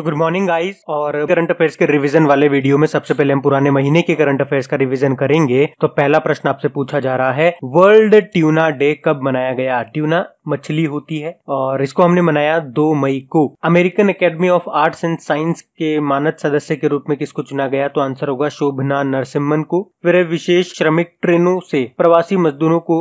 तो good morning guys और current affairs के रिवीजन वाले वीडियो में सबसे पहले हम पुराने महीने के करंट अफेयर्स का रिवीजन करेंगे तो पहला प्रश्न आपसे पूछा जा रहा है वर्ल्ड ट्यूना डे कब मनाया गया ट्यूना मछली होती है और इसको हमने मनाया दो मई को American Academy of Arts and Science के मानद सदस्य के रूप में किसको चुना गया तो आंसर होगा शोभना नरसिम्हन को फिर विशेष श्रमिक ट्रेनों से प्रवासी मजदूरों को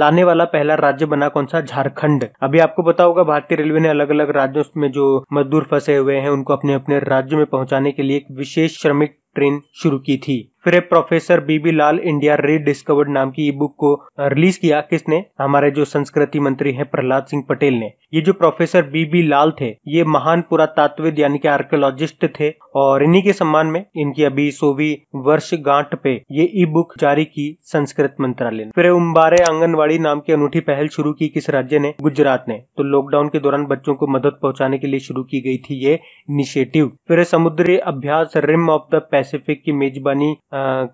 लाने वाला पहला राज्य बना कौन सा झारखंड अभी आपको पता होगा भारतीय रेलवे ने अलग अलग राज्यों में जो मजदूर फंसे हुए हैं उनको अपने अपने राज्य में पहुंचाने के लिए एक विशेष श्रमिक ट्रेन शुरू की थी फिर professor B B Lal India Rediscovered नाम की ई बुक को रिलीज किया किसने हमारे जो संस्कृति मंत्री हैं प्रहलाद सिंह पटेल ने ये जो प्रोफेसर बीबी लाल थे ये महान पुरातत्वविद यानी कि आर्कियोलॉजिस्ट थे और इन्हीं के सम्मान में इनकी अभी सोवी वर्ष गांठ पे ये ई बुक जारी की संस्कृत मंत्रालय ने फिर उम्बारे आंगनबाड़ी नाम की अनूठी पहल शुरू की किस राज्य ने गुजरात ने तो लॉकडाउन के दौरान बच्चों को मदद पहुंचाने के लिए शुरू की गई थी ये इनिशिएटिव फिर समुद्री अभ्यास रिम ऑफ द पैसिफिक की मेजबानी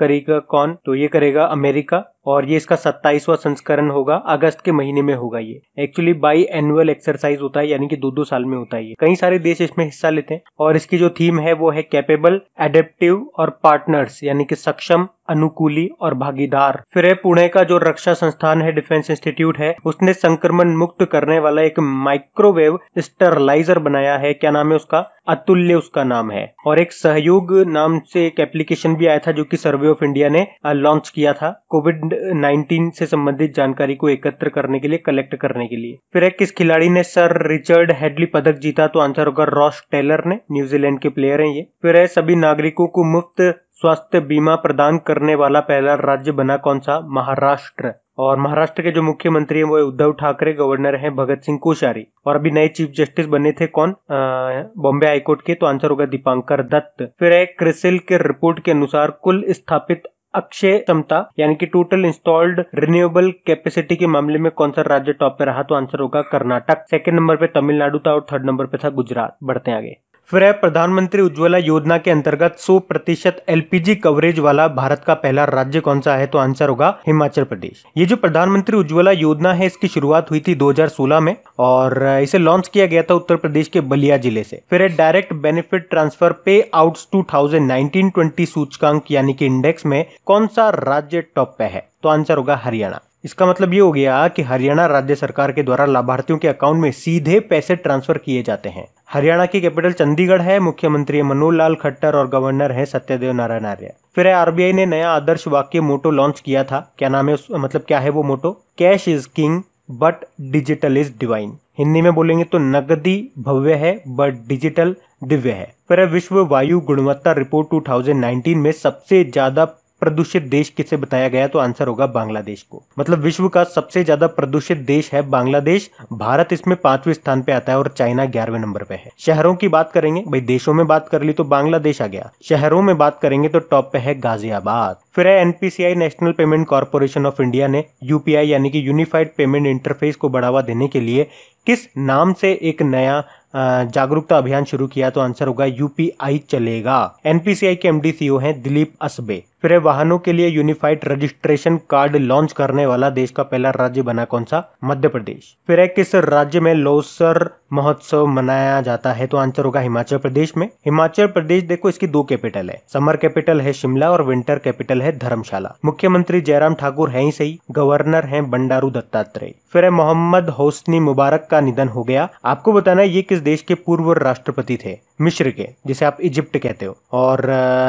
करेगा कौन तो ये करेगा अमेरिका और ये इसका सत्ताईसवां संस्करण होगा अगस्त के महीने में होगा ये एक्चुअली बाई एनुअल एक्सरसाइज होता है यानी कि दो दो साल में होता है ये कई सारे देश इसमें हिस्सा लेते हैं और इसकी जो थीम है वो है कैपेबल एडेप्टिव और पार्टनर्स यानी कि सक्षम अनुकूली और भागीदार फिर है पुणे का जो रक्षा संस्थान है डिफेंस इंस्टीट्यूट है उसने संक्रमण मुक्त करने वाला एक माइक्रोवेव स्टरलाइजर बनाया है क्या नाम है उसका अतुल्य उसका नाम है और एक सहयोग नाम से एक एप्लीकेशन भी आया था जो कि सर्वे ऑफ इंडिया ने लॉन्च किया था कोविड कोविड 19 uh, से संबंधित जानकारी को एकत्र करने के लिए कलेक्ट करने के लिए फिर एक किस खिलाड़ी ने सर रिचर्ड हेडली पदक जीता तो आंसर होगा रॉस टेलर ने न्यूजीलैंड के प्लेयर हैं ये फिर है सभी नागरिकों को मुफ्त स्वास्थ्य बीमा प्रदान करने वाला पहला राज्य बना कौन सा महाराष्ट्र और महाराष्ट्र के जो मुख्यमंत्री हैं वो उद्धव ठाकरे गवर्नर हैं भगत सिंह कोश्यारी और अभी नए चीफ जस्टिस बने थे कौन बॉम्बे हाईकोर्ट के तो आंसर होगा दीपांकर दत्त फिर है क्रिसिल के रिपोर्ट के अनुसार कुल स्थापित अक्षय क्षमता यानी कि टोटल इंस्टॉल्ड रिन्यूएबल कैपेसिटी के मामले में कौन सा राज्य टॉप पे रहा तो आंसर होगा कर्नाटक सेकंड नंबर पे तमिलनाडु था और थर्ड नंबर पे था गुजरात बढ़ते आगे फिर है प्रधानमंत्री उज्ज्वला योजना के अंतर्गत 100 प्रतिशत एल कवरेज वाला भारत का पहला राज्य कौन सा है तो आंसर होगा हिमाचल प्रदेश ये जो प्रधानमंत्री उज्ज्वला योजना है इसकी शुरुआत हुई थी 2016 में और इसे लॉन्च किया गया था उत्तर प्रदेश के बलिया जिले से फिर है direct benefit transfer payout two thousand सूचकांक यानी कि इंडेक्स में कौन सा राज्य टॉप पे है तो आंसर होगा हरियाणा इसका मतलब ये हो गया कि हरियाणा राज्य सरकार के द्वारा लाभार्थियों के अकाउंट में सीधे पैसे ट्रांसफर किए जाते हैं हरियाणा की कैपिटल चंडीगढ़ है मुख्यमंत्री मनोहर लाल खट्टर और गवर्नर है सत्यदेव नारायण आर्य फिर आरबीआई ने नया आदर्श वाक्य मोटो लॉन्च किया था क्या नाम है उस मतलब क्या है वो motto cash is king but digital is divine Hindi में बोलेंगे तो नगदी भव्य है बट डिजिटल दिव्य है फिर विश्व वायु गुणवत्ता रिपोर्ट 2019 में सबसे ज्यादा प्रदूषित देश किसे बताया गया तो आंसर होगा बांग्लादेश को मतलब विश्व का सबसे ज्यादा प्रदूषित देश है बांग्लादेश भारत इसमें पांचवें स्थान पे आता है और चाइना ग्यारहवें नंबर पे है शहरों की बात करेंगे भाई देशों में बात कर ली तो बांग्लादेश आ गया शहरों में बात करेंगे तो टॉप पे है गाजियाबाद फिर है NPCI National Payment Corporation of India ने यूपीआई यानी कि यूनिफाइड पेमेंट इंटरफेस को बढ़ावा देने के लिए किस नाम से एक नया जागरूकता अभियान शुरू किया तो आंसर होगा यूपीआई चलेगा एनपीसीआई के एमडी सीओ है दिलीप असबे फिर वाहनों के लिए यूनिफाइड रजिस्ट्रेशन कार्ड लॉन्च करने वाला देश का पहला राज्य बना कौन सा मध्य प्रदेश फिर किस राज्य में लोसर महोत्सव मनाया जाता है तो आंसर होगा हिमाचल प्रदेश में हिमाचल प्रदेश देखो इसकी दो कैपिटल है समर कैपिटल है शिमला और विंटर कैपिटल है धर्मशाला मुख्यमंत्री जयराम ठाकुर है ही सही गवर्नर है बंडारू दत्तात्रेय फिर मोहम्मद होस्नी मुबारक का निधन हो गया आपको बताना ये किस देश के पूर्व राष्ट्रपति थे मिश्र के जिसे आप इजिप्ट कहते हो और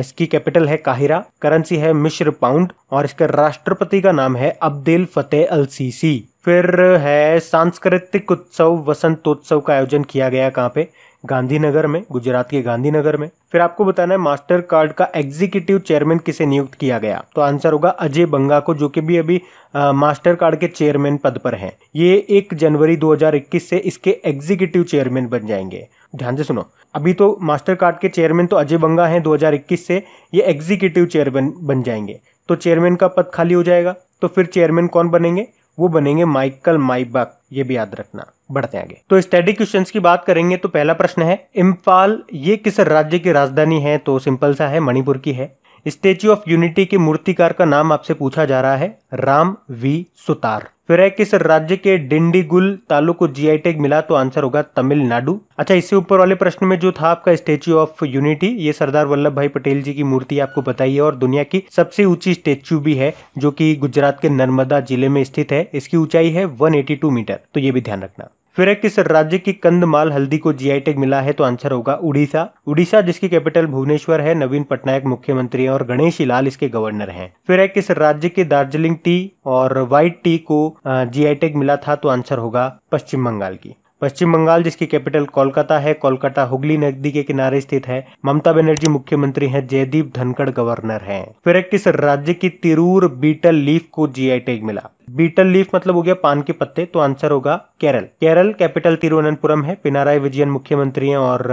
इसकी कैपिटल है काहिरा कर करेंसी है मिश्र पाउंड और इसके राष्ट्रपति का नाम है अब्देल फतेह अल सीसी फिर है सांस्कृतिक उत्सव वसंतोत्सव का आयोजन किया गया कहाँ पे गांधीनगर में गुजरात के गांधीनगर में फिर आपको बताना है मास्टर कार्ड का एग्जीक्यूटिव चेयरमैन किसे नियुक्त किया गया तो आंसर होगा अजय बंगा को जो कि भी अभी आ, मास्टर कार्ड के चेयरमैन पद पर हैं ये एक जनवरी 2021 से इसके एग्जीक्यूटिव चेयरमैन बन जाएंगे ध्यान से सुनो अभी तो मास्टर कार्ड के चेयरमैन तो अजय बंगा हैं 2021 से ये एग्जीक्यूटिव चेयरमैन बन जाएंगे तो चेयरमैन का पद खाली हो जाएगा तो फिर चेयरमैन कौन बनेंगे वो बनेंगे माइकल माइबक ये भी याद रखना बढ़ते आगे तो स्टैटिक क्वेश्चंस की बात करेंगे तो पहला प्रश्न है इम्फाल ये किस राज्य की राजधानी है तो सिंपल सा है मणिपुर की है स्टेच्यू ऑफ यूनिटी के मूर्तिकार का नाम आपसे पूछा जा रहा है राम वी सुतार फिर है किस राज्य के डिंडीगुल तालुक को जी टैग e मिला तो आंसर होगा तमिलनाडु अच्छा इससे ऊपर वाले प्रश्न में जो था आपका स्टेच्यू ऑफ यूनिटी ये सरदार वल्लभ भाई पटेल जी की मूर्ति आपको बताइए और दुनिया की सबसे ऊंची स्टेच्यू भी है जो कि गुजरात के नर्मदा जिले में स्थित है इसकी ऊंचाई है वन मीटर तो ये भी ध्यान रखना फिर है किस राज्य की कंदमाल हल्दी को जीआई टैग मिला है तो आंसर होगा उड़ीसा उड़ीसा जिसकी कैपिटल भुवनेश्वर है नवीन पटनायक मुख्यमंत्री और गणेश लाल इसके गवर्नर हैं फिर है किस राज्य के दार्जिलिंग टी और व्हाइट टी को जीआई टैग मिला था तो आंसर होगा पश्चिम बंगाल की पश्चिम बंगाल जिसकी कैपिटल कोलकाता है कोलकाता हुगली नदी के किनारे स्थित है ममता बनर्जी मुख्यमंत्री हैं जयदीप धनखड़ गवर्नर हैं फिर किस राज्य की तिरूर बीटल लीफ को जीआई टैग मिला बीटल लीफ मतलब हो गया पान के पत्ते तो आंसर होगा केरल केरल कैपिटल तिरुवनंतपुरम है पिनाराय विजयन मुख्यमंत्री हैं और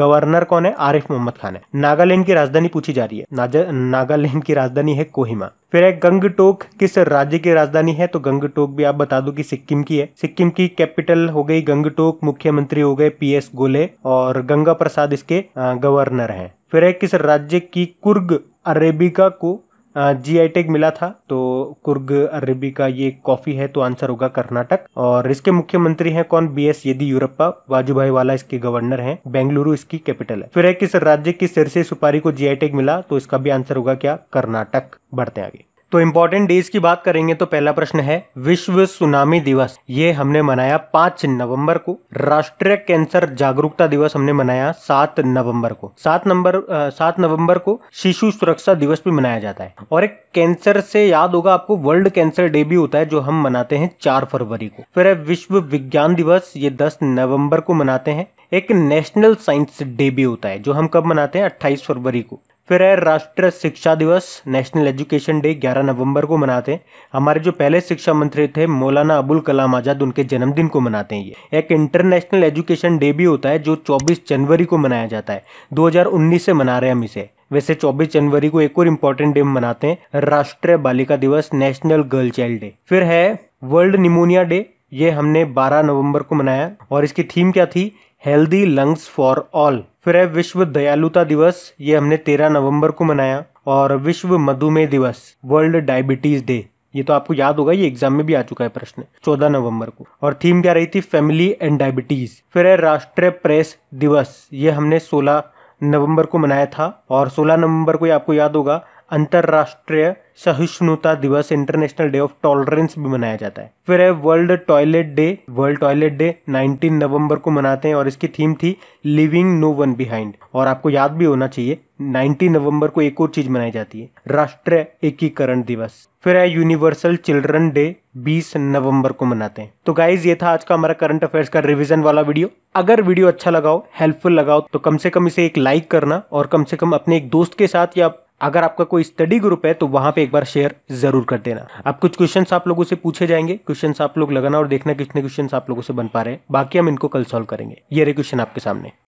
गवर्नर कौन है आरिफ मोहम्मद खान है नागालैंड की राजधानी पूछी जा रही है नागालैंड की राजधानी है कोहिमा फिर गंग गंगटोक किस राज्य की राजधानी है तो गंगटोक भी आप बता दो कि सिक्किम की है सिक्किम की कैपिटल हो गई गंगटोक मुख्यमंत्री हो गए पीएस गोले और गंगा प्रसाद इसके गवर्नर हैं फिर है किस राज्य की कुर्ग अरेबिका को जी आई टेक मिला था तो कुर्ग अरबी का ये कॉफी है तो आंसर होगा कर्नाटक और इसके मुख्यमंत्री हैं कौन बी एस येदियुरप्पा वाजुभाई वाला इसके गवर्नर हैं बेंगलुरु इसकी कैपिटल है फिर है किस राज्य की सिरसे सुपारी को जी आई टेक मिला तो इसका भी आंसर होगा क्या कर्नाटक बढ़ते आगे तो इम्पोर्टेंट डेज की बात करेंगे तो पहला प्रश्न है विश्व सुनामी दिवस ये हमने मनाया पांच नवंबर को राष्ट्रीय कैंसर जागरूकता दिवस हमने मनाया सात नवंबर को सात नंबर सात नवंबर को शिशु सुरक्षा दिवस भी मनाया जाता है और एक कैंसर से याद होगा आपको वर्ल्ड कैंसर डे भी होता है जो हम मनाते हैं चार फरवरी को फिर है विश्व विज्ञान दिवस ये दस नवंबर को मनाते हैं एक नेशनल साइंस डे भी होता है जो हम कब मनाते हैं 28 फरवरी को फिर है राष्ट्रीय शिक्षा दिवस नेशनल एजुकेशन डे 11 नवंबर को मनाते हैं हमारे जो पहले शिक्षा मंत्री थे मौलाना अबुल कलाम आज़ाद उनके जन्मदिन को मनाते हैं ये एक इंटरनेशनल एजुकेशन डे भी होता है जो 24 जनवरी को मनाया जाता है 2019 से मना रहे हैं हम इसे वैसे 24 जनवरी को एक और इम्पोर्टेंट डे मनाते हैं राष्ट्रीय बालिका दिवस नेशनल गर्ल चाइल्ड डे फिर है वर्ल्ड निमोनिया डे ये हमने 12 नवंबर को मनाया और इसकी थीम क्या थी हेल्दी लंग्स फॉर ऑल फिर है विश्व दयालुता दिवस ये हमने तेरह नवंबर को मनाया और विश्व मधुमेह दिवस वर्ल्ड डायबिटीज डे ये तो आपको याद होगा ये एग्जाम में भी आ चुका है प्रश्न 14 नवंबर को और थीम क्या रही थी फैमिली एंड डायबिटीज फिर है राष्ट्रीय प्रेस दिवस ये हमने 16 नवंबर को मनाया था और 16 नवंबर को ये आपको याद होगा अंतर्राष्ट्रीय सहिष्णुता दिवस इंटरनेशनल डे ऑफ टॉलरेंस भी मनाया जाता है फिर है World Toilet Day World Toilet Day 19 नवंबर को मनाते हैं और इसकी थीम थी लिविंग नो वन बिहाइंड और आपको याद भी होना चाहिए 19 नवंबर को एक और चीज मनाई जाती है राष्ट्रीय एकीकरण दिवस फिर है यूनिवर्सल चिल्ड्रन डे 20 नवंबर को मनाते हैं तो गाइज ये था आज का हमारा करंट अफेयर्स का रिविजन वाला वीडियो अगर वीडियो अच्छा लगाओ हेल्पफुल लगाओ तो कम से कम इसे एक लाइक करना और कम से कम अपने एक दोस्त के साथ या अगर आपका कोई स्टडी ग्रुप है तो वहां पे एक बार शेयर जरूर कर देना अब कुछ क्वेश्चन आप लोगों से पूछे जाएंगे क्वेश्चन आप लोग लगाना और देखना कितने क्वेश्चन आप लोगों से बन पा रहे हैं बाकी हम इनको कल सॉल्व करेंगे ये रे क्वेश्चन आपके सामने